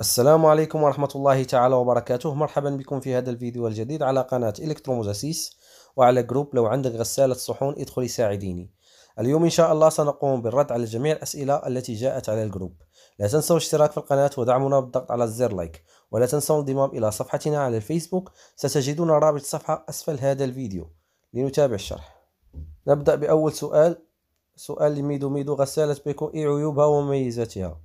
السلام عليكم ورحمة الله تعالى وبركاته مرحبا بكم في هذا الفيديو الجديد على قناة إلكتروموزاسيس وعلى جروب لو عندك غسالة صحون ادخل ساعديني اليوم إن شاء الله سنقوم بالرد على جميع الأسئلة التي جاءت على الجروب لا تنسوا الاشتراك في القناة ودعمنا بالضغط على الزر لايك ولا تنسوا الانضمام إلى صفحتنا على الفيسبوك ستجدون رابط الصفحة أسفل هذا الفيديو لنتابع الشرح نبدأ بأول سؤال سؤال لميدو ميدو غسالة بيكو إيه عيوبها ومميزاتها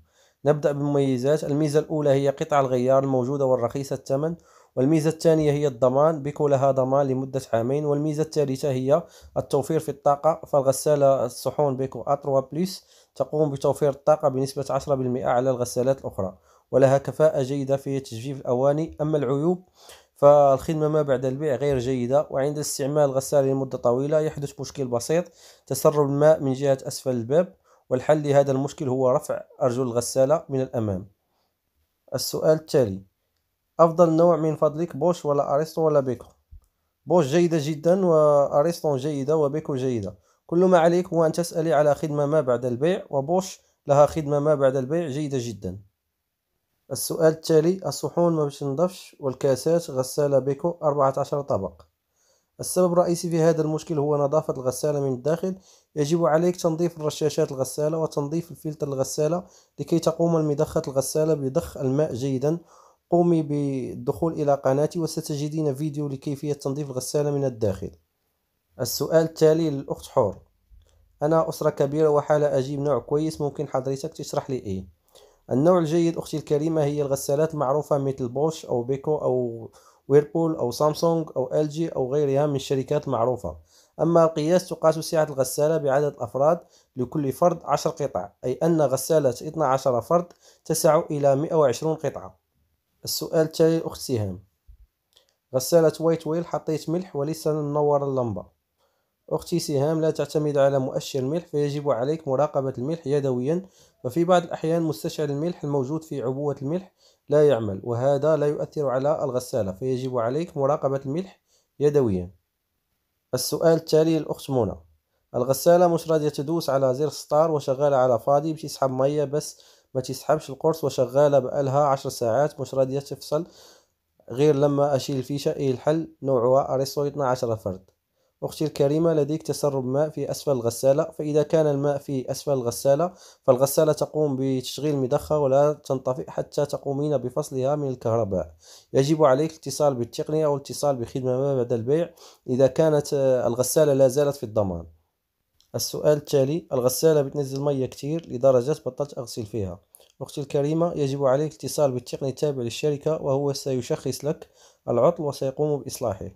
نبدأ بالمميزات الميزة الأولى هي قطع الغيار الموجودة والرخيصة الثمن والميزة الثانية هي الضمان بيكو لها ضمان لمدة عامين والميزة الثالثة هي التوفير في الطاقة فالغسالة الصحون بيكو a بليس تقوم بتوفير الطاقة بنسبة 10% على الغسالات الأخرى ولها كفاءة جيدة في تجفيف الأواني أما العيوب فالخدمة ما بعد البيع غير جيدة وعند استعمال الغسالة لمدة طويلة يحدث مشكل بسيط تسرب الماء من جهة أسفل الباب والحل لهذا المشكل هو رفع أرجل الغسالة من الأمام السؤال التالي أفضل نوع من فضلك بوش ولا أريستون ولا بيكو بوش جيدة جدا وأريستون جيدة وبيكو جيدة كل ما عليك هو أن تسألي على خدمة ما بعد البيع وبوش لها خدمة ما بعد البيع جيدة جدا السؤال التالي الصحون ما نضفش والكاسات غسالة بيكو 14 طبق السبب الرئيسي في هذا المشكل هو نظافة الغسالة من الداخل يجب عليك تنظيف الرشاشات الغسالة وتنظيف الفلتر الغسالة لكي تقوم المدخة الغسالة بضخ الماء جيدا قومي بالدخول إلى قناتي وستجدين فيديو لكيفية تنظيف الغسالة من الداخل السؤال التالي للأخت حور أنا أسرة كبيرة وحالة أجيب نوع كويس ممكن حضرتك تشرح لي إيه النوع الجيد أختي الكريمة هي الغسالات المعروفة مثل بوش أو بيكو أو ويربول أو سامسونج أو ال جي أو غيرها من الشركات المعروفة أما القياس تقاس سعة الغسالة بعدد الأفراد لكل فرد 10 قطع أي أن غسالة 12 فرد تسع إلى 120 قطعة السؤال التالي الأخت سهام غسالة وايت ويل حطيت ملح وليس منور اللمبة أختي سهام لا تعتمد على مؤشر ملح فيجب عليك مراقبة الملح يدويا وفي بعض الأحيان مستشعر الملح الموجود في عبوة الملح لا يعمل وهذا لا يؤثر على الغسالة فيجب عليك مراقبة الملح يدويا السؤال التالي للأخت منى الغسالة مش راضية تدوس على زر ستار وشغالة على فاضي بتسحب مية بس ما تسحبش القرص وشغالة بقالها عشر ساعات مش راضية تفصل غير لما أشيل الفيشة إيه الحل نوعها أريستو 12 فرد أختي الكريمة لديك تسرب ماء في أسفل الغسالة فإذا كان الماء في أسفل الغسالة فالغسالة تقوم بتشغيل المضخة ولا تنطفئ حتى تقومين بفصلها من الكهرباء يجب عليك الاتصال بالتقنية أو الاتصال بخدمة ما بعد البيع إذا كانت آه، الغسالة لا زالت في الضمان السؤال التالي الغسالة بتنزل مية كتير لدرجة بطلت أغسل فيها أختي الكريمة يجب عليك الاتصال بالتقني التابع للشركة وهو سيشخص لك العطل وسيقوم بإصلاحه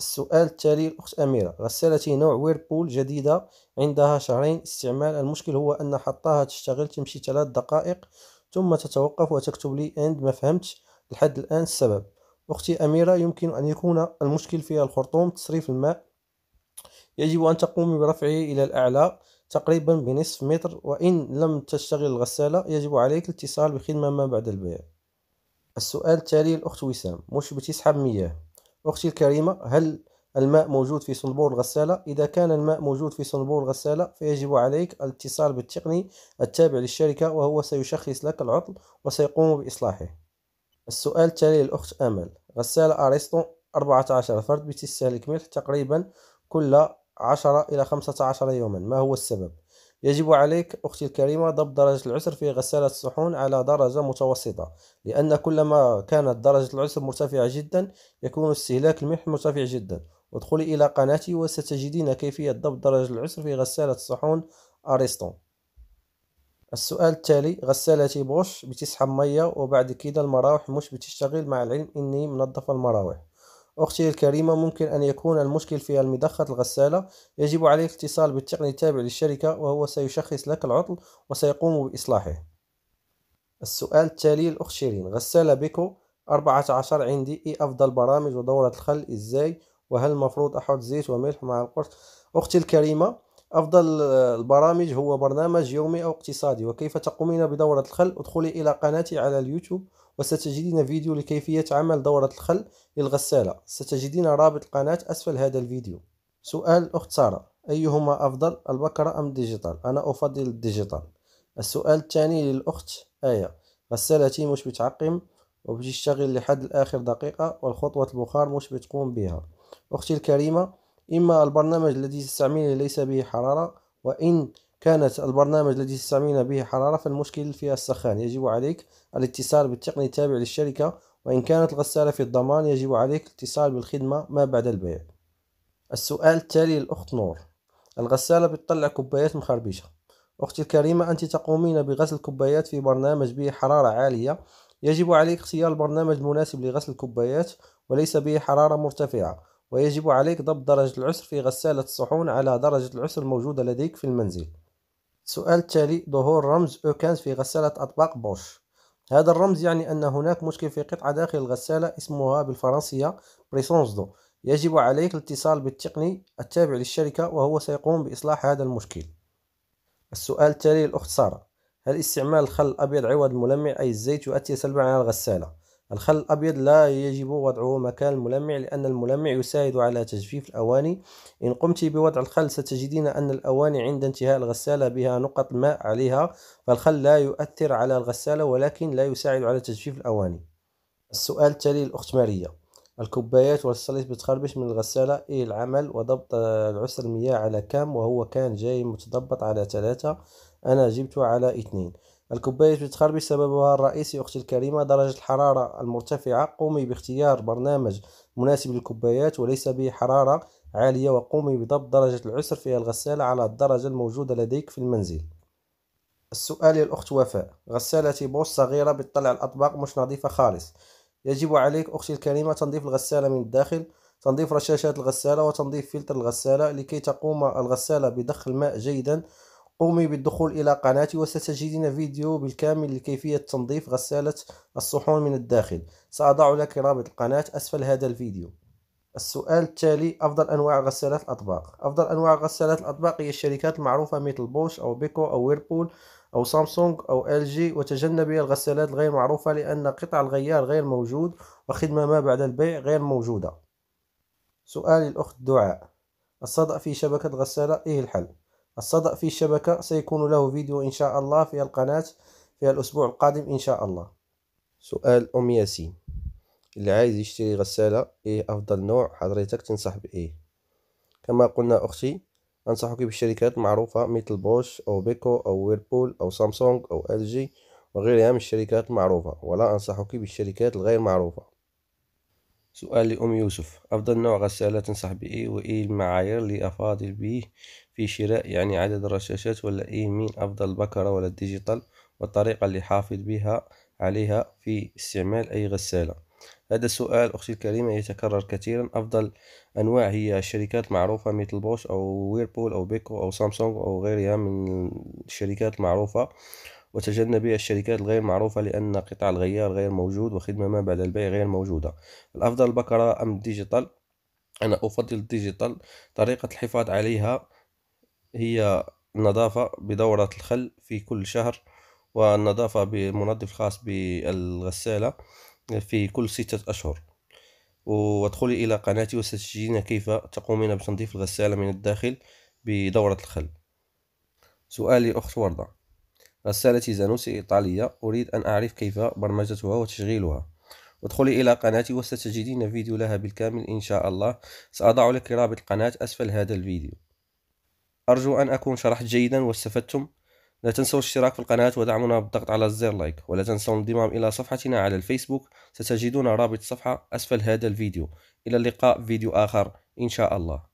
السؤال التالي الأخت أميرة غسالتي نوع ويربول جديدة عندها شهرين استعمال المشكل هو أن حطاها تشتغل تمشي ثلاث دقائق ثم تتوقف وتكتب لي عند ما فهمت لحد الآن السبب أختي أميرة يمكن أن يكون المشكل في الخرطوم تصريف الماء يجب أن تقومي برفعه إلى الأعلى تقريبا بنصف متر وإن لم تشتغل الغسالة يجب عليك الاتصال بخدمة ما بعد البيع السؤال التالي الأخت وسام مش بتسحب مياه أختي الكريمة هل الماء موجود في صنبور الغسالة إذا كان الماء موجود في صنبور الغسالة فيجب عليك الاتصال بالتقني التابع للشركة وهو سيشخص لك العطل وسيقوم بإصلاحه السؤال التالي للأخت أمل غسالة أريستو 14 فرد بتستهلك ملح تقريبا كل 10 إلى 15 يوما ما هو السبب؟ يجب عليك أختي الكريمة ضبط درجة العسر في غسالة الصحون على درجة متوسطة لأن كلما كانت درجة العسر مرتفعة جدا يكون استهلاك الملح مرتفع جدا ادخلي إلى قناتي وستجدين كيفية ضبط درجة العسر في غسالة الصحون أريستون السؤال التالي غسالتي بوش بتسحب مية وبعد كده المراوح مش بتشتغل مع العلم إني منظف المراوح أختي الكريمة ممكن أن يكون المشكل في المضخة الغسالة يجب عليك الاتصال بالتقني التابع للشركة وهو سيشخص لك العطل وسيقوم بإصلاحه السؤال التالي للأخت شيرين غسالة بيكو 14 عندي إيه أفضل برامج ودورة الخل إزاي وهل المفروض أحط زيت وملح مع القرص أختي الكريمة أفضل البرامج هو برنامج يومي أو اقتصادي وكيف تقومين بدورة الخل ادخلي إلى قناتي على اليوتيوب وستجدين فيديو لكيفية عمل دورة الخل للغسالة ستجدين رابط القناة أسفل هذا الفيديو سؤال أخت سارة أيهما أفضل البكرة أم الديجيتال أنا أفضل الديجيتال السؤال الثاني للأخت آية غسالتي مش بتعقم وبتشتغل لحد الآخر دقيقة والخطوة البخار مش بتقوم بها أختي الكريمة إما البرنامج الذي تستعمله ليس به حرارة وإن كانت البرنامج الذي تستعملين به حرارة فالمشكل في السخان يجب عليك الاتصال بالتقني التابع للشركة وإن كانت الغسالة في الضمان يجب عليك الاتصال بالخدمة ما بعد البيع السؤال التالي للأخت نور الغسالة بتطلع كوبايات مخربشة أختي الكريمة أنت تقومين بغسل الكوبايات في برنامج به حرارة عالية يجب عليك اختيار البرنامج المناسب لغسل الكوبايات وليس به حرارة مرتفعة ويجب عليك ضبط درجة العسر في غسالة الصحون على درجة العسر الموجودة لديك في المنزل سؤال تالي ظهور رمز أوكانز في غسالة أطباق بوش هذا الرمز يعني أن هناك مشكل في قطعة داخل الغسالة اسمها بالفرنسية بريسونس دو يجب عليك الاتصال بالتقني التابع للشركة وهو سيقوم بإصلاح هذا المشكل السؤال التالي للأخت سارة هل استعمال الخل الأبيض عوض الملمع أي الزيت يؤثر سلبا على الغسالة؟ الخل الأبيض لا يجب وضعه مكان الملمع لأن الملمع يساعد على تجفيف الأواني إن قمت بوضع الخل ستجدين أن الأواني عند انتهاء الغسالة بها نقط ماء عليها فالخل لا يؤثر على الغسالة ولكن لا يساعد على تجفيف الأواني السؤال التالي الأخت ماريا الكوبايات والصليط بتخربش من الغسالة إيه العمل وضبط العسر المياه على كم وهو كان جاي متضبط على ثلاثة أنا جبته على اثنين الكوبايات بتخرب سببها الرئيسي أختي الكريمة درجة الحرارة المرتفعة قومي باختيار برنامج مناسب للكوبايات وليس بحرارة عالية وقومي بضبط درجة العسر في الغسالة على الدرجة الموجودة لديك في المنزل السؤال الأخت وفاء غسالة بوش صغيرة بتطلع الأطباق مش نظيفة خالص يجب عليك أختي الكريمة تنظيف الغسالة من الداخل تنظيف رشاشات الغسالة وتنظيف فلتر الغسالة لكي تقوم الغسالة بدخل الماء جيدا قومي بالدخول إلى قناتي وستجدين فيديو بالكامل لكيفية تنظيف غسالة الصحون من الداخل سأضع لك رابط القناة أسفل هذا الفيديو السؤال التالي أفضل أنواع غسالات الأطباق أفضل أنواع غسالات الأطباق هي الشركات المعروفة مثل بوش أو بيكو أو ويربول أو سامسونج أو ال جي وتجنبي الغسالات الغير معروفة لأن قطع الغيار غير موجود وخدمة ما بعد البيع غير موجودة سؤال الأخت دعاء الصدأ في شبكة غسالة إيه الحل؟ الصدأ في الشبكة سيكون له فيديو إن شاء الله في القناة في الأسبوع القادم إن شاء الله سؤال أم ياسين اللي عايز يشتري غسالة إيه أفضل نوع حضرتك تنصح بإيه كما قلنا أختي أنصحك بالشركات المعروفة مثل بوش أو بيكو أو ويربول أو سامسونج أو أل جي وغيرها من الشركات المعروفة ولا أنصحك بالشركات الغير معروفة سؤال لأم يوسف أفضل نوع غسالة تنصح بإيه وإيه المعايير اللي أفاضل به في شراء يعني عدد الرشاشات ولا إيه مين أفضل البكرة ولا الديجيتال والطريقة اللي حافظ بها عليها في استعمال أي غسالة هذا السؤال أختي الكريمة يتكرر كثيرا أفضل أنواع هي الشركات معروفة مثل بوش أو ويربول أو بيكو أو سامسونج أو غيرها من الشركات المعروفة وتجنبي الشركات الغير معروفة لأن قطع الغيار غير موجود وخدمة ما بعد البيع غير موجودة الأفضل بكرة أم الديجيتال أنا أفضل الديجيتال طريقة الحفاظ عليها هي النظافة بدورة الخل في كل شهر والنظافة بمنظف خاص بالغسالة في كل ستة أشهر وادخلي إلى قناتي وستجدين كيف تقومين بتنظيف الغسالة من الداخل بدورة الخل سؤالي أخت وردة غسالتي زانوس إيطالية أريد أن أعرف كيف برمجتها وتشغيلها ادخلي إلى قناتي وستجدين فيديو لها بالكامل إن شاء الله سأضع لك رابط القناة أسفل هذا الفيديو أرجو أن أكون شرحت جيدا واستفدتم لا تنسوا الاشتراك في القناة ودعمنا بالضغط على الزر لايك ولا تنسوا الانضمام إلى صفحتنا على الفيسبوك ستجدون رابط الصفحة أسفل هذا الفيديو إلى اللقاء في فيديو آخر إن شاء الله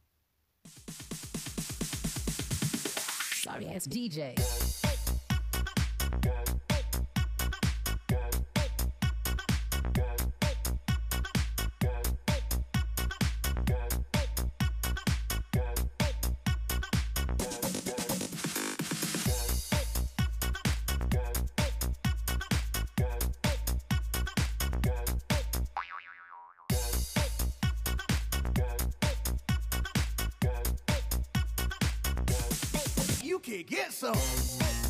kid, get some.